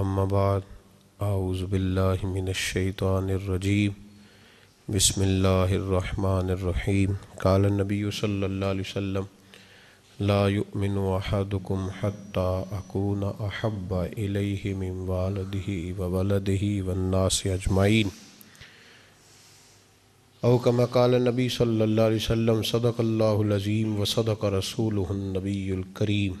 अम्माबाद आउज़बिल्लिमिनशैतरजीम बसमीम काल नबी सल्ला वसम अहदकुम हत्ता अहब इलहिम वलदही वन्नास अजमाइन अवकम काल नबी सल्ला वसम व सदक रसूल नबीकरीम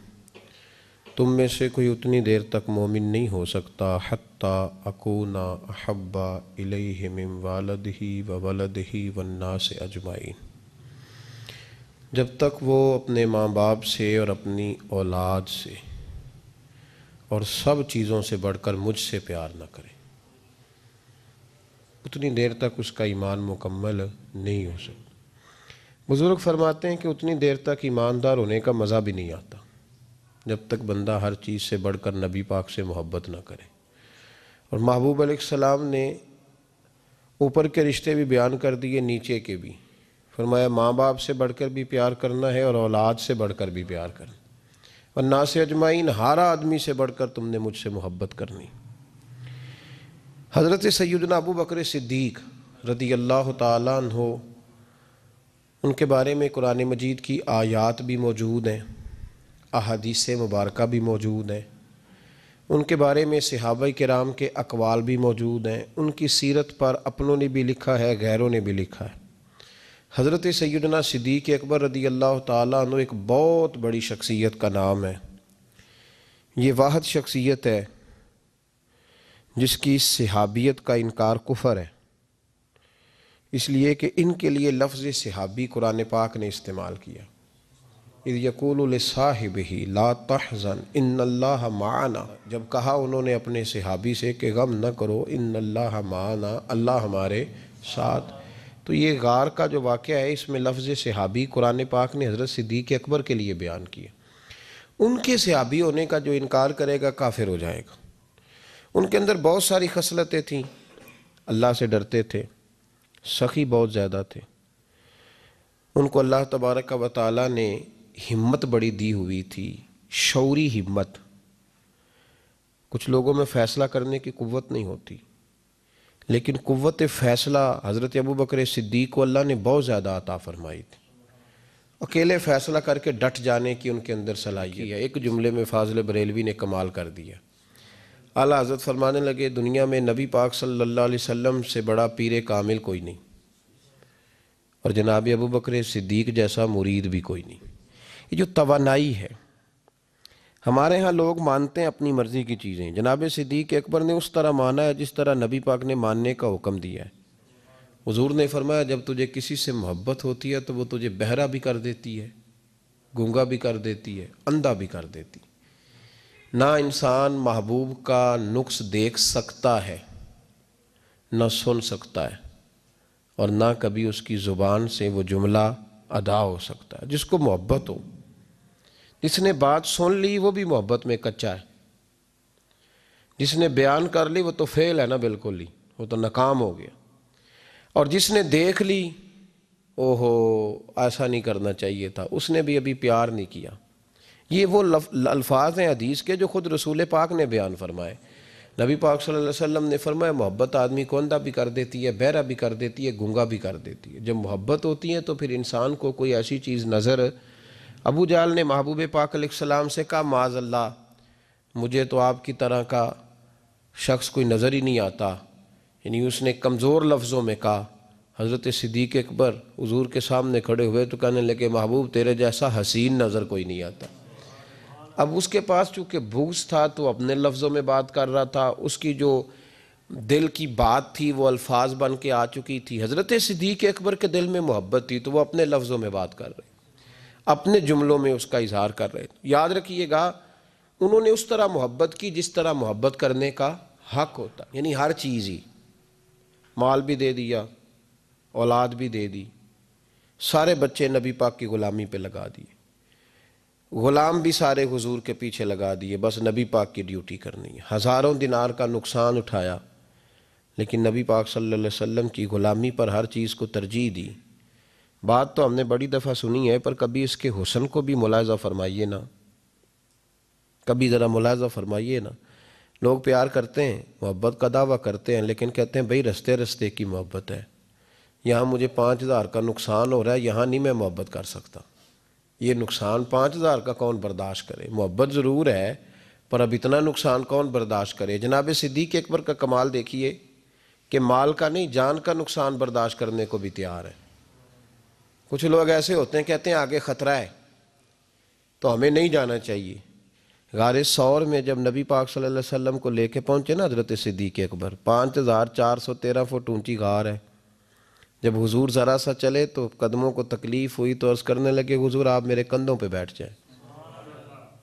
तुम में से कोई उतनी देर तक मोमिन नहीं हो सकता हत्ता अकूना अहब्बा इलम वालद ही व वलद ही वन्ना से अजमाइन जब तक वो अपने माँ बाप से और अपनी औलाद से और सब चीज़ों से बढ़कर मुझसे प्यार ना करे उतनी देर तक उसका ईमान मुकम्मल नहीं हो सकता बुज़ुर्ग फरमाते हैं कि उतनी देर तक ईमानदार होने का मज़ा भी नहीं आता जब तक बंदा हर चीज़ से बढ़कर नबी पाक से मोहब्बत ना करे और महबूब सलाम ने ऊपर के रिश्ते भी बयान कर दिए नीचे के भी फरमाया माँ बाप से बढ़कर भी प्यार करना है और औलाद से बढ़कर भी प्यार करना और ना से अजमाइन हर आदमी से बढ़कर तुमने मुझसे मोहब्बत करनी हज़रत सैदना अबू बकर रदी अल्लाह तन हो उनके बारे में कुरान मजीद की आयात भी मौजूद हैं अहदीस मुबारक भी मौजूद हैं उनके बारे में के कराम के अकवाल भी मौजूद हैं उनकी सीरत पर अपनों ने भी लिखा है गैरों ने भी लिखा है हज़रत सैदना सिद्दीक अकबर रदी अल्लाह तु एक बहुत बड़ी शख्सियत का नाम है ये वाहद शख्सियत है जिसकी सिहाबियत का इनकार कुफर है इसलिए कि इनके लिए लफ्ज़ सहाबी कुरान पाक ने इस्तेमाल किया यकूल साहिब ही ला तहज़न इन अल्लाह माना जब कहा उन्होंने अपने सहाबी से कि गम न करो इन अल्लाह माना अल्लाह हमारे साथ तो ये गार का जो वाक़ है इसमें लफ्ज़ सिहाबी कुरान पाक ने हज़रत सिद्दीक अकबर के लिए बयान किया उनके सिहाबी होने का जो इनकार करेगा काफिर हो जाएगा उनके अंदर बहुत सारी खसलतें थीं अल्लाह से डरते थे सखी बहुत ज़्यादा थे उनको अल्लाह तबारक व ताली ने हिम्मत बड़ी दी हुई थी शौरी हिम्मत कुछ लोगों में फैसला करने की कुवत नहीं होती लेकिन कुवत फैसला हज़रत अबू बकर सिद्दीक को अल्लाह ने बहुत ज़्यादा अता फरमाई थी अकेले फैसला करके डट जाने की उनके अंदर सलाहियत है एक जुमले में फाजल बरेलवी ने कमाल कर दिया अला हजरत फरमाने लगे दुनिया में नबी पाक सल्लल्लाहु अलैहि वसल्लम से बड़ा पीर कामिल कोई नहीं और जनाब अबू बकर सिद्दीक जैसा मुरीद भी कोई नहीं ये जो तोानाई है हमारे यहाँ लोग मानते हैं अपनी मर्ज़ी की चीज़ें जनाब सिद्दीक अकबर ने उस तरह माना है जिस तरह नबी पाक ने मानने का हुक्म दिया है हजूर ने फरमाया जब तुझे किसी से मोहब्बत होती है तो वो तुझे बहरा भी कर देती है गंगा भी कर देती है अंधा भी कर देती ना इंसान महबूब का नुक्स देख सकता है ना सुन सकता है और ना कभी उसकी ज़ुबान से वो जुमला अदा हो सकता है जिसको मोहब्बत हो जिसने बात सुन ली वो भी मोहब्बत में कच्चा है जिसने बयान कर ली वो तो फेल है ना बिल्कुल ही वो तो नाकाम हो गया और जिसने देख ली ओहो ऐसा नहीं करना चाहिए था उसने भी अभी प्यार नहीं किया ये वो अल्फाज हैं हदीस के जो खुद रसूल पाक ने बयान फरमाए नबी पाक सल्लल्लाहु अलैहि वसल्लम ने फरमाया मोहब्बत आदमी को अंधा भी कर देती है बहरा भी कर देती है गुंगा भी कर देती है जब मोहब्बत होती है तो फिर इंसान को कोई ऐसी चीज़ नज़र अबू जाल ने महबूब पाक सलाम से कहा माजल्ला मुझे तो आपकी तरह का शख्स कोई नज़र ही नहीं आता यानी उसने कमज़ोर लफ्ज़ों में कहा हज़रत सिद्दीक अकबर हजूर के सामने खड़े हुए तो कहने लगे महबूब तेरे जैसा हसीन नज़र कोई नहीं आता अब उसके पास चूँकि भूस था तो अपने लफ्ज़ों में बात कर रहा था उसकी जो दिल की बात थी वो अल्फाज बन के आ चुकी थी हज़रत सिद्दीक अकबर के दिल में मोहब्बत थी तो वह अपने लफ्ज़ों में बात कर रही अपने जुमलों में उसका इजहार कर रहे थे याद रखिएगा उन्होंने उस तरह मोहब्बत की जिस तरह मोहब्बत करने का हक होता यानी हर चीज़ ही माल भी दे दिया औलाद भी दे दी सारे बच्चे नबी पाक की ग़ुलामी पे लगा दिए ग़ुलाम भी सारे हुजूर के पीछे लगा दिए बस नबी पाक की ड्यूटी करनी है हज़ारों दिनार का नुकसान उठाया लेकिन नबी पाक सल्लल्लाहु अलैहि वसल्लम की ग़ुलामी पर हर चीज़ को तरजीह दी बात तो हमने बड़ी दफ़ा सुनी है पर कभी इसके हुसन को भी मुलाजा फरमाइए ना कभी ज़रा मुलाजा फरमाइए ना लोग प्यार करते हैं मोहब्बत का दावा करते हैं लेकिन कहते हैं भाई रस्ते रस्ते की मोहब्बत है यहाँ मुझे पाँच हज़ार का नुकसान हो रहा है यहाँ नहीं मैं मोहब्बत कर सकता ये नुकसान पाँच हज़ार का कौन बर्दाश्त करे मोहब्बत ज़रूर है पर अब इतना नुकसान कौन बर्दाश्त करे जनाब सिद्दीक अकबर का कमाल देखिए कि माल का नहीं जान का नुकसान बर्दाश्त करने को भी तैयार है कुछ लोग ऐसे होते हैं कहते हैं आगे ख़तरा है तो हमें नहीं जाना चाहिए गार सौर में जब नबी पाक सल्लल्लाहु अलैहि वसल्लम को लेके पहुँचे ना हज़रत सिद्दीक अकबर पाँच हज़ार चार सौ तेरह फुट ऊँची गार है जब हुजूर ज़रा सा चले तो कदमों को तकलीफ़ हुई तो अर्ज़ करने लगे हुजूर आप मेरे कंधों पे बैठ जाए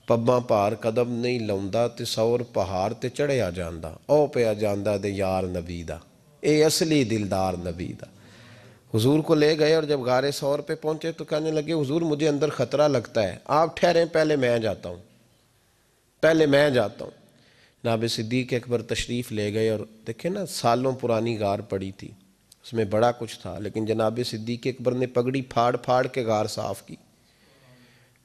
पब्बा पार कदम नहीं लौंदा तो सौर पहाड़ ਤੇ ਚੜਿਆ ਜਾਂਦਾ ਉਹ ਪਿਆ ਜਾਂਦਾ ਦੇ ਯਾਰ ਨਬੀ ये असली दिलदार ਦਿਲਦਾਰ ਨਬੀ हुजूर को ले गए और जब गारे सौर पे पहुंचे तो कहने लगे हुजूर मुझे अंदर ख़तरा लगता है आप ठहरें पहले मैं जाता हूँ पहले मैं जाता हूँ नाब सिद्दीक अकबर तशरीफ़ ले गए और देखे ना सालों पुरानी गार पड़ी थी उसमें बड़ा कुछ था लेकिन जनाब सिद्दीक अकबर ने पगड़ी फाड़ फाड़ के गार साफ़ की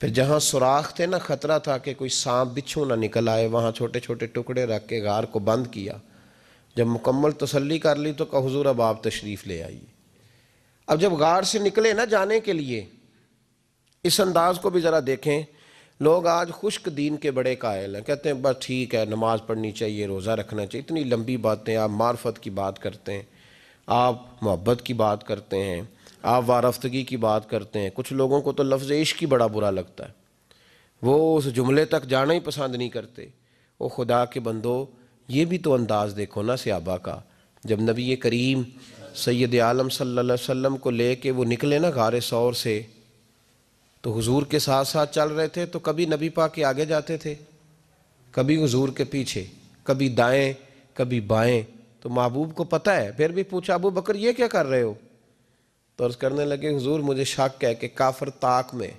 फिर जहाँ सुराख थे ना ख़तरा था कि कोई सांप बिच्छू ना निकल आए वहाँ छोटे छोटे टुकड़े रख के गार को बंद किया जब मुकम्मल तसली कर ली तो कहूर अब आप तशरीफ़ ले आइए अब जब गार से निकले ना जाने के लिए इस अंदाज को भी ज़रा देखें लोग आज खुश्क दीन के बड़े कायल हैं कहते हैं बस ठीक है नमाज पढ़नी चाहिए रोज़ा रखना चाहिए इतनी लंबी बातें आप मार्फत की बात करते हैं आप मोहब्बत की बात करते हैं आप वारफ्तगी की बात करते हैं कुछ लोगों को तो लफ्ज़ इश्क ही बड़ा बुरा लगता है वो उस जुमले तक जाना ही पसंद नहीं करते वो खुदा के बंदो ये भी तो अंदाज़ देखो ना सियाबा का जब नबी करीम सैद आलम सल्ला वम को ले के वो निकले ना गार शौर से तो हुजूर के साथ साथ चल रहे थे तो कभी नबी पा के आगे जाते थे कभी हुजूर के पीछे कभी दाएं कभी बाएं तो महबूब को पता है फिर भी पूछा अबू बकर ये क्या कर रहे हो तो अर्ज़ करने लगे हुजूर मुझे शक है कि काफर ताक में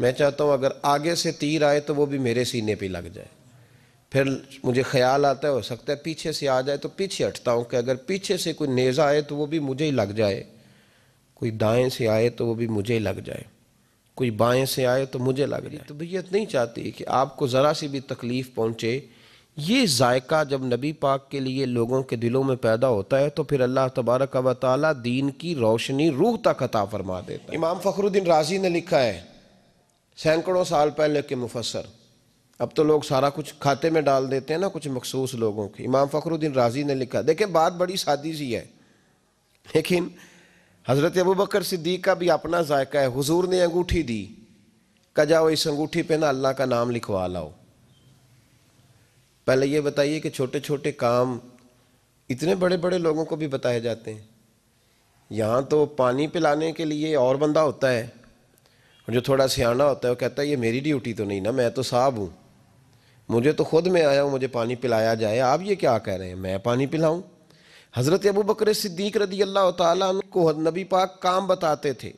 मैं चाहता हूँ अगर आगे से तीर आए तो वो भी मेरे सीने पे लग जाए फिर मुझे ख्याल आता है हो सकता है पीछे से आ जाए तो पीछे हटता हूँ कि अगर पीछे से कोई नेज़ा आए तो वो भी मुझे ही लग जाए कोई दाएं से आए तो वो भी मुझे ही लग जाए कोई बाएं से आए तो मुझे लग जाए तबीयत तो तो नहीं चाहती कि आपको ज़रा सी भी तकलीफ़ पहुँचे ये जायका जब नबी पाक के लिए लोगों के दिलों में पैदा होता है तो फिर अल्लाह तबारक व ताली दीन की रोशनी रूह तक अता फरमा देता है इमाम फ़खरुद्दीन राजी ने लिखा है सैकड़ों साल पहले के मुफसर अब तो लोग सारा कुछ खाते में डाल देते हैं ना कुछ मखसूस लोगों की इमाम फ़खरुद्दीन राजी ने लिखा देखें बात बड़ी सादी सी है लेकिन हज़रत अबू बकर सिद्दीक का भी अपना जायका है हुजूर ने अंगूठी दी का जाओ इस अंगूठी पे ना अल्लाह का नाम लिखवा लाओ पहले ये बताइए कि छोटे छोटे काम इतने बड़े बड़े लोगों को भी बताए जाते हैं यहाँ तो पानी पिलाने के लिए और बंदा होता है और जो थोड़ा सियाना होता है वो कहता है ये मेरी ड्यूटी तो नहीं ना मैं तो साहब हूँ मुझे तो खुद में आया हूँ मुझे पानी पिलाया जाए आप ये क्या कह रहे हैं मैं पानी पिलाऊँ हज़रत अबू बकर सिद्दीक रदी अल्लाह तु को नबी पाक काम बताते थे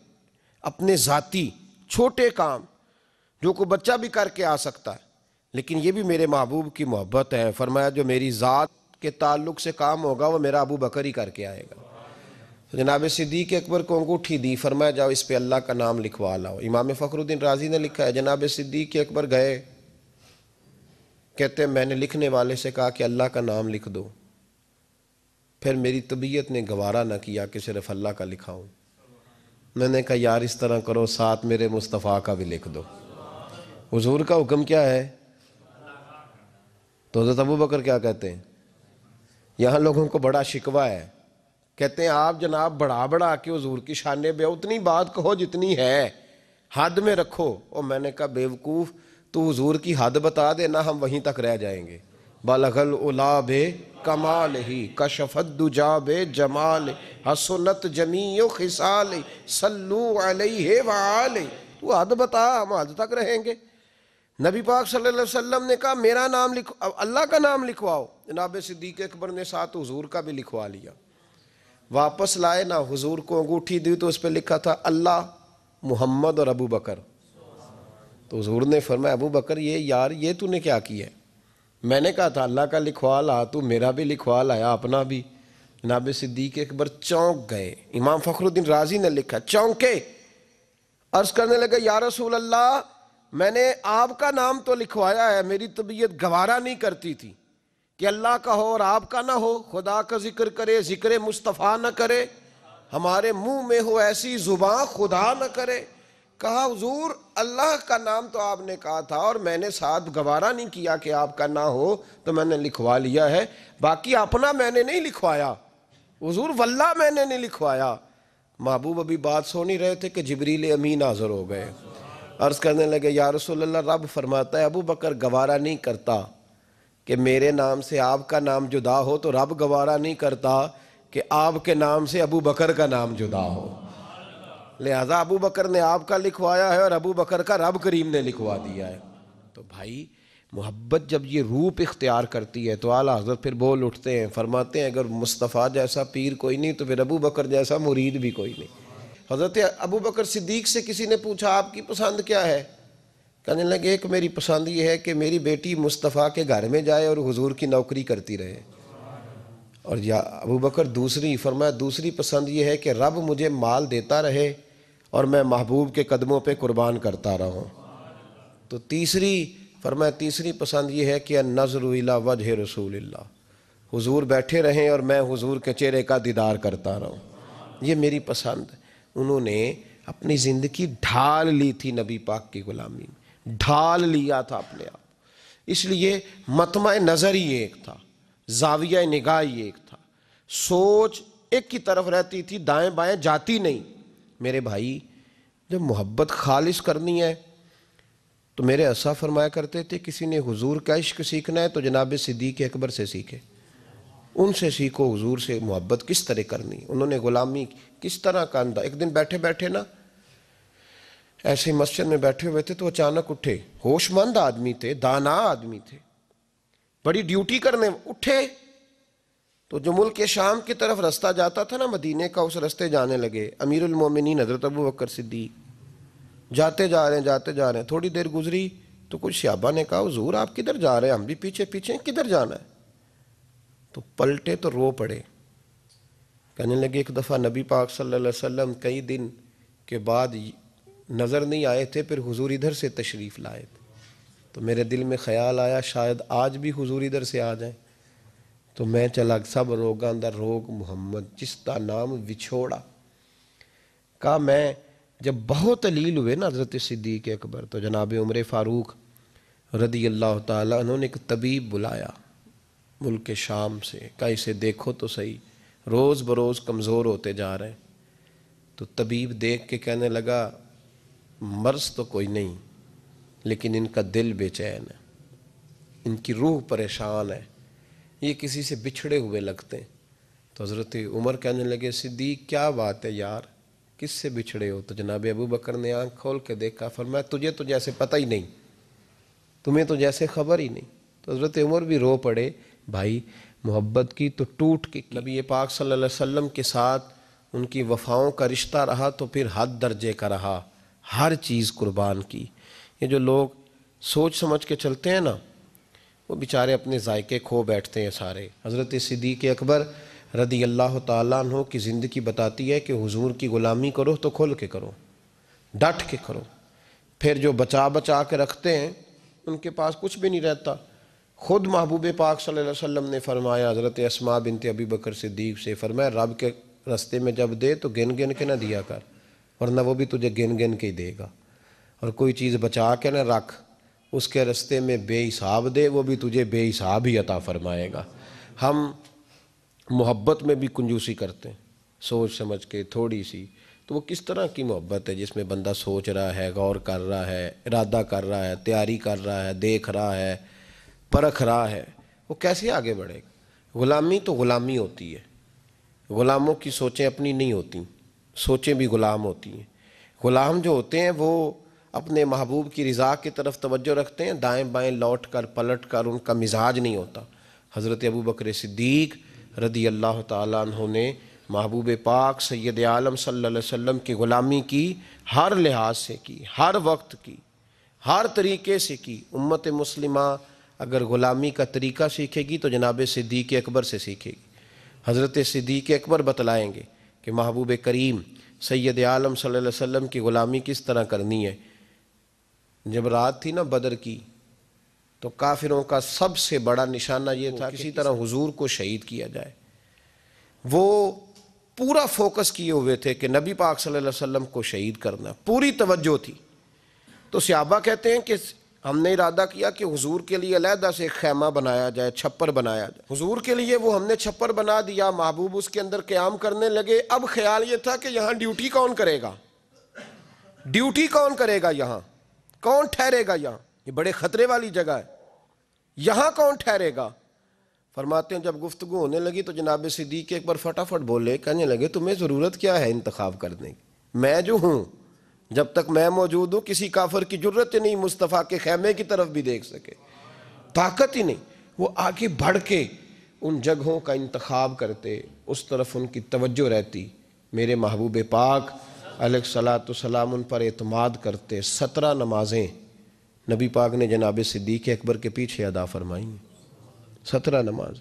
अपने ज़ाती छोटे काम जो को बच्चा भी करके आ सकता है लेकिन ये भी मेरे महबूब की मोहब्बत है फरमाया जो मेरी ज़ात के ताल्लुक से काम होगा वो मेरा अबू बकर ही करके आएगा तो जनाब सिद्दीक अकबर को अंगूठी दी फरमाया जाओ इस पर अल्लाह का नाम लिखवा लाओ इमाम फ़खरुद्दीन राजी ने लिखा है जनाब सिद्दीक अकबर गए कहते मैंने लिखने वाले से कहा कि अल्लाह का नाम लिख दो फिर मेरी तबीयत ने गवारा ना किया कि सिर्फ अल्लाह का लिखाऊं मैंने कहा यार इस तरह करो साथ मेरे मुस्तफ़ा का भी लिख दो हजूर का हुक्म क्या है तो हजरत अबू बकर क्या कहते हैं यहाँ लोगों को बड़ा शिकवा है कहते हैं आप जनाब बढ़ा बढ़ा के हजूर की शान पे उतनी बात कहो जितनी है हद में रखो और मैंने कहा बेवकूफ़ तो हजूर की हद बता देना हम वहीं तक रह जाएंगे बलगल उला बे कमाल ही कशफत दुजा बे जमाल हसनत जमीयो खिसाल सल्लू हे वाल तू हद बता हम हद तक रहेंगे नबी पाक सल्लल्लाहु अलैहि वसल्लम ने कहा मेरा नाम लिखो अल्लाह का नाम लिखवाओ जनाब सिद्दीक अकबर ने साथ हजूर का भी लिखवा लिया वापस लाए ना हुजूर को अंगूठी दी तो उस पर लिखा था अल्लाह मोहम्मद और अबू बकर तो हजूर ने फरमाया अबू बकर ये यार ये तूने क्या किया है मैंने कहा था अल्लाह का लिखवा ला हाँ, तू मेरा भी लिखवा लाया अपना भी जनाब सिद्दीक एक बार चौंक गए इमाम फ़खरुद्दीन राजी ने लिखा चौंके अर्ज़ करने लगे या रसूल अल्लाह मैंने आपका नाम तो लिखवाया है मेरी तबीयत गवारा नहीं करती थी कि अल्लाह का हो और आपका ना हो खुदा का जिक्र करे जिक्र मुस्तफ़ा ना करे हमारे मुंह में हो ऐसी ज़ुबान खुदा ना करे कहा हजूर अल्लाह का नाम तो आपने कहा था और मैंने साथ गवारा नहीं किया कि आपका ना हो तो मैंने लिखवा लिया है बाकी अपना मैंने नहीं लिखवाया हजूर वल्ला मैंने नहीं लिखवाया महबूब अभी बात सो नहीं रहे थे कि जबरीले अमीन हाजिर हो गए अर्ज़ करने लगे या रसोल रब फरमाता है अबू बकर गवारा नहीं करता कि मेरे नाम से आपका नाम जुदा हो तो रब गवारा नहीं करता कि आपके नाम से अबू बकर का नाम जुदा हो लिहाजा अबू बकर ने आपका लिखवाया है और अबू बकर का रब करीम ने लिखवा दिया है तो भाई मोहब्बत जब ये रूप इख्तियार करती है तो आला हजरत फिर बोल उठते हैं फरमाते हैं अगर मुस्तफ़ा जैसा पीर कोई नहीं तो फिर अबू बकर जैसा मुरीद भी कोई नहीं हज़रत अबू बकर सिद्दीक से किसी ने पूछा आपकी पसंद क्या है कहने लगे एक मेरी पसंद ये है कि मेरी बेटी मुस्तफ़ा के घर में जाए और हजूर की नौकरी करती रहे और या अबू बकर दूसरी फरमाया दूसरी पसंद ये है कि रब मुझे माल देता रहे और मैं महबूब के कदमों पे कुर्बान करता रहूँ तो तीसरी फरमाया तीसरी पसंद ये है कि नज़र है रसूल हुजूर बैठे रहें और मैं हुजूर के चेहरे का दीदार करता रहूँ ये मेरी पसंद उन्होंने अपनी ज़िंदगी ढाल ली थी नबी पाक की ग़ुलामी में ढाल लिया था अपने आप इसलिए मतम नज़र ही एक था जाविया निगाह ही एक था सोच एक की तरफ रहती थी दाएं बाएं जाती नहीं मेरे भाई जब मोहब्बत खालिश करनी है तो मेरे असा फरमाया करते थे किसी ने हुजूर का इश्क सीखना है तो जनाब सिद्दीक अकबर से सीखे उनसे सीखो हुजूर से मोहब्बत किस तरह करनी उन्होंने ग़ुलामी किस तरह का अंदा एक दिन बैठे बैठे ना ऐसे मस्जिद में बैठे हुए थे तो अचानक उठे होशमंद आदमी थे दाना आदमी थे बड़ी ड्यूटी करने उठे तो जो मुल्क के शाम की तरफ रास्ता जाता था ना मदीने का उस रास्ते जाने लगे अमीरमिन हजरत अबू बकर सिद्दीक जाते जा रहे हैं जाते जा रहे हैं थोड़ी देर गुजरी तो कुछ श्याबा ने कहा हजूर आप किधर जा रहे हैं हम भी पीछे पीछे किधर जाना है तो पलटे तो रो पड़े कहने लगे एक दफ़ा नबी पाक सल्लल्लाहु अलैहि वसल्लम कई दिन के बाद नज़र नहीं आए थे फिर हुजूर इधर से तशरीफ़ लाए थे तो मेरे दिल में ख्याल आया शायद आज भी हुजूर इधर से आ जाएं तो मैं चला सब रोगों का रोग मुहम्मद जिसका नाम विछोड़ा का मैं जब बहुत अलील हुए ना हज़रत सिद्दीक अकबर तो जनाब उम्र फ़ारूक रदी अल्लाह तुमने एक तबीब बुलाया मुल्क के शाम से कहा इसे देखो तो सही रोज़ बरोज़ कमज़ोर होते जा रहे हैं तो तबीब देख के कहने लगा मर्ज तो कोई नहीं लेकिन इनका दिल बेचैन है इनकी रूह परेशान है ये किसी से बिछड़े हुए लगते हैं तो हज़रत उमर कहने लगे सिद्दीक क्या बात है यार किस से बिछड़े हो तो जनाब अबू बकर ने आँख खोल के देखा फरमाया तुझे तो जैसे पता ही नहीं तुम्हें तो जैसे खबर ही नहीं तो हज़रत उमर भी रो पड़े भाई मोहब्बत की तो टूट के नबी पाक सल्लल्लाहु अलैहि वसल्लम के साथ उनकी वफाओं का रिश्ता रहा तो फिर हद दर्जे का रहा हर चीज़ कुर्बान की ये जो लोग सोच समझ के चलते हैं ना वो बेचारे अपने जायके खो बैठते हैं सारे हज़रत सिद्दीक अकबर रदी अल्लाह तु की ज़िंदगी बताती है कि हुजूर की ग़ुलामी करो तो खुल के करो डट के करो फिर जो बचा बचा के रखते हैं उनके पास कुछ भी नहीं रहता ख़ुद महबूब पाक सल्लल्लाहु अलैहि वसल्लम ने फरमाया हज़रत असमा बिनते अबी बकर सिद्दीक से फरमाया रब के रस्ते में जब दे तो गिन गिन के ना दिया कर वरना वो भी तुझे गिन गिन के ही देगा और कोई चीज़ बचा के ना रख उसके रस्ते में बेहिसाब दे वो भी तुझे बेहिसाब ही अता फरमाएगा हम मोहब्बत में भी कंजूसी करते हैं सोच समझ के थोड़ी सी तो वो किस तरह की मोहब्बत है जिसमें बंदा सोच रहा है गौर कर रहा है इरादा कर रहा है तैयारी कर रहा है देख रहा है परख रहा है वो कैसे आगे बढ़ेगा ग़ुलामी तो ग़ुलामी होती है ग़ुलामों की सोचें अपनी नहीं होती सोचें भी ग़ुलाम होती हैं ग़ुलाम जो होते हैं वो अपने महबूब की रज़ा की तरफ तवज्जो रखते हैं दाएँ बाएँ लौट कर पलट कर उनका मिजाज नहीं होता हज़रत अबू बकर सिद्दीक रदी अल्लाह तु ने महबूब पाक सैद आलम सल्ला की ग़ुलामी की हर लिहाज से की हर वक्त की हर तरीके से की उम्मत मुस्लिमा अगर ग़ुलामी का तरीका सीखेगी तो जनाब सिद्दीक अकबर से सीखेगी हज़रत सिद्दीक अकबर बतलाएँगे कि महबूब करीम सैद आलम सल्ला वसम की ग़ुलामी किस तरह करनी है जब रात थी ना बदर की तो काफिरों का सबसे बड़ा निशाना ये था किसी तरह हुजूर को शहीद किया जाए वो पूरा फोकस किए हुए थे कि नबी पाक सल्लल्लाहु अलैहि वसल्लम को शहीद करना पूरी तवज्जो थी तो सियाबा कहते हैं कि हमने इरादा किया कि हुजूर के लिए अलहदा से खैमा बनाया जाए छप्पर बनाया जाए हुजूर के लिए वो हमने छप्पर बना दिया महबूब उसके अंदर क्याम करने लगे अब ख्याल ये था कि यहाँ ड्यूटी कौन करेगा ड्यूटी कौन करेगा यहाँ कौन ठहरेगा यहां ये बड़े खतरे वाली जगह है यहां कौन ठहरेगा फरमाते हैं जब गुफ्तगु होने लगी तो जनाब सिद्दीक एक बार फटाफट बोले कहने लगे तुम्हें ज़रूरत क्या है इंतखाब करने की मैं जो हूं जब तक मैं मौजूद हूं किसी काफर की जरूरत ही नहीं मुस्तफ़ा के खैमे की तरफ भी देख सके ताकत ही नहीं वो आगे बढ़ के उन जगहों का इंतखाब करते उस तरफ उनकी तवज्जो रहती मेरे महबूब पाक अलग सलाम उन पर अतमाद करते सत्रह नमाजें नबी पाक ने जनाब सिद्दीक अकबर के पीछे अदा फरमाई सत्रह नमाज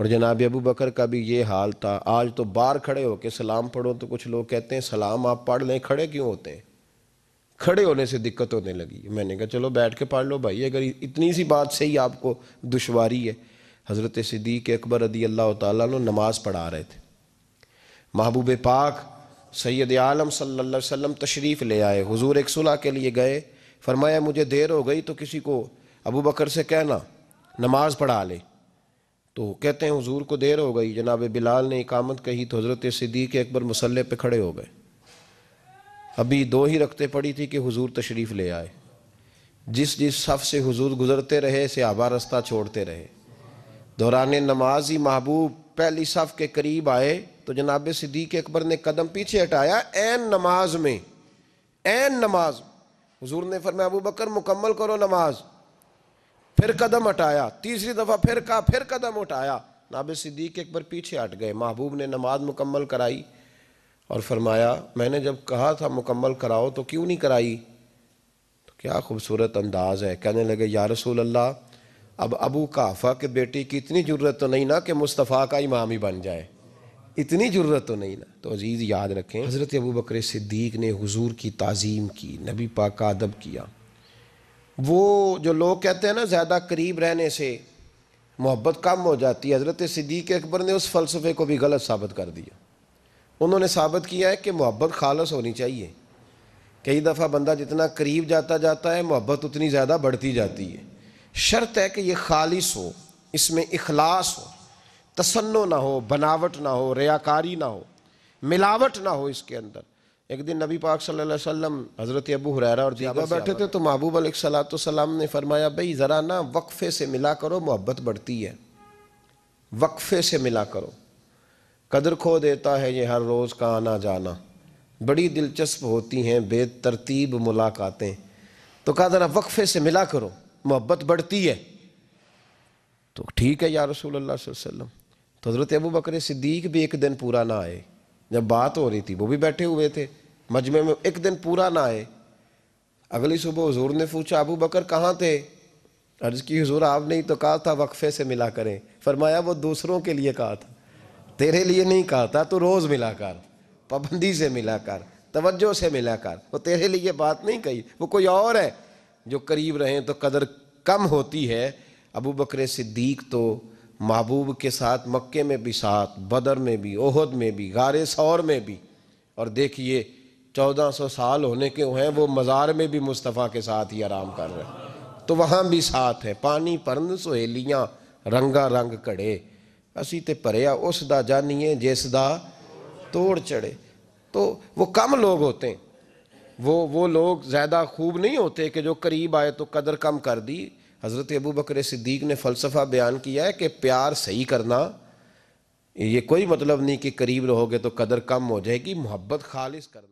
और जनाब अबू बकर का भी ये हाल था आज तो बाहर खड़े होके सलाम पढ़ो तो कुछ लोग कहते हैं सलाम आप पढ़ लें खड़े क्यों होते हैं खड़े होने से दिक्कत होने लगी मैंने कहा चलो बैठ के पढ़ लो भाई अगर इतनी सी बात से ही आपको दुशारी है हज़रत सिद्दीक अकबर रदी अल्लाह तु नमाज़ पढ़ा रहे थे महबूब पाक सैद आलम सल्ला अलैहि तशरीफ़ ले आए हुजूर एक सुलह के लिए गए फरमाया मुझे देर हो गई तो किसी को अबू बकर से कहना नमाज़ पढ़ा ले तो कहते हैं हुजूर को देर हो गई जनाब बिलाल ने इकामत कही तो हज़रत सिद्दीक अकबर मसल्ले पे खड़े हो गए अभी दो ही रखते पड़ी थी कि हजूर तशरीफ़ ले आए जिस जिस सफ़ से हजूर गुजरते रहे से आबा रस्ता छोड़ते रहे दौरान नमाज ही महबूब पहली सफ़ के करीब आए तो जनाब सिद्दीक अकबर ने कदम पीछे हटाया एन नमाज में एन नमाज हजूर ने फरमाया अबू बकर मुकम्मल करो नमाज फिर कदम हटाया तीसरी दफ़ा फिर कहा फिर कदम उठाया नाब सिद्दीक अकबर पीछे हट गए महबूब ने नमाज मुकम्मल कराई और फरमाया मैंने जब कहा था मुकम्मल कराओ तो क्यों नहीं कराई तो क्या खूबसूरत अंदाज़ है कहने लगे या रसूल अल्लाह अब अबू काफ़ा के बेटी की इतनी ज़रूरत तो नहीं ना कि मुस्तफ़ा का इमाम ही बन जाए इतनी ज़रूरत तो नहीं ना तो अज़ीज़ याद रखें हज़रत अबू बकर सिद्दीक ने हुजूर की तज़ीम की नबी पाक का अदब किया वो जो लोग कहते हैं ना ज़्यादा करीब रहने से मोहब्बत कम हो जाती है हज़रत सिद्दीक अकबर ने उस फ़लसफ़े को भी गलत साबित कर दिया उन्होंने साबित किया है कि मोहब्बत खालस होनी चाहिए कई दफ़ा बंदा जितना करीब जाता जाता है मोहब्बत उतनी ज़्यादा बढ़ती जाती है शर्त है कि ये खालिश हो इसमें इखलास हो तसन्नो ना हो बनावट ना हो रयाकारी ना हो मिलावट ना हो इसके अंदर एक दिन नबी पाक सल्लल्लाहु अलैहि वसल्लम हज़रत अबू हुरैरा और जीबा बैठे थे तो महबूब सलाम ने फरमाया भाई ज़रा ना वक्फ़े से मिला करो मोहब्बत बढ़ती है वक्फ़े से मिला करो कदर खो देता है ये हर रोज़ का आना जाना बड़ी दिलचस्प होती हैं बेतरतीब मुलाकातें तो कहा ज़रा वक्फ़े से मिला करो मोहब्बत बढ़ती है तो ठीक है या रसूल अल्लाह वसल्लम तो हज़रत अबू बकर सिद्दीक भी एक दिन पूरा ना आए जब बात हो रही थी वो भी बैठे हुए थे मजमे में एक दिन पूरा ना आए अगली सुबह हजूर ने पूछा अबू बकर कहाँ थे अर्ज की हजूर आपने ही तो कहा था वक्फे से मिला करें फरमाया वो दूसरों के लिए कहा था तेरे लिए नहीं कहा था तो रोज़ मिला कर पाबंदी से मिला कर तवज्जो से मिला कर वो तेरे लिए बात नहीं कही वो कोई और है जो करीब रहें तो कदर कम होती है अबू बकर सिद्दीक तो महबूब के साथ मक्के में भी साथ बदर में भी ओहद में भी गारे सौर में भी और देखिए 1400 साल होने के हैं वो मज़ार में भी मुस्तफ़ा के साथ ही आराम कर रहे हैं तो वहाँ भी साथ हैं पानी परन सहेलियाँ रंगा रंग कड़े असी तो ਭਰਿਆ उस दा जानिए जिस दा तोड़ चढ़े तो वो कम लोग होते हैं वो वो लोग ज़्यादा खूब नहीं होते कि जो करीब आए तो कदर कम कर दी हज़रत अबू बकर सिद्दीक ने फ़लसफ़ा बयान किया है कि प्यार सही करना ये कोई मतलब नहीं कि करीब रहोगे तो कदर कम हो जाएगी मोहब्बत खालिश करना